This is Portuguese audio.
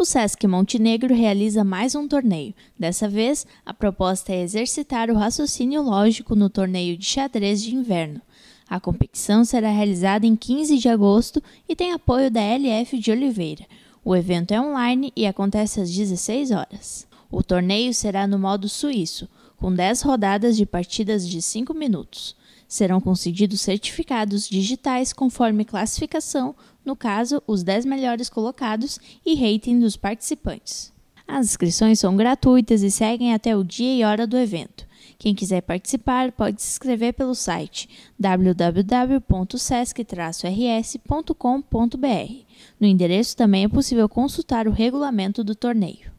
O SESC Montenegro realiza mais um torneio. Dessa vez, a proposta é exercitar o raciocínio lógico no torneio de xadrez de inverno. A competição será realizada em 15 de agosto e tem apoio da LF de Oliveira. O evento é online e acontece às 16 horas. O torneio será no modo suíço, com 10 rodadas de partidas de 5 minutos. Serão concedidos certificados digitais conforme classificação, no caso, os 10 melhores colocados e rating dos participantes. As inscrições são gratuitas e seguem até o dia e hora do evento. Quem quiser participar pode se inscrever pelo site www.sesc-rs.com.br. No endereço também é possível consultar o regulamento do torneio.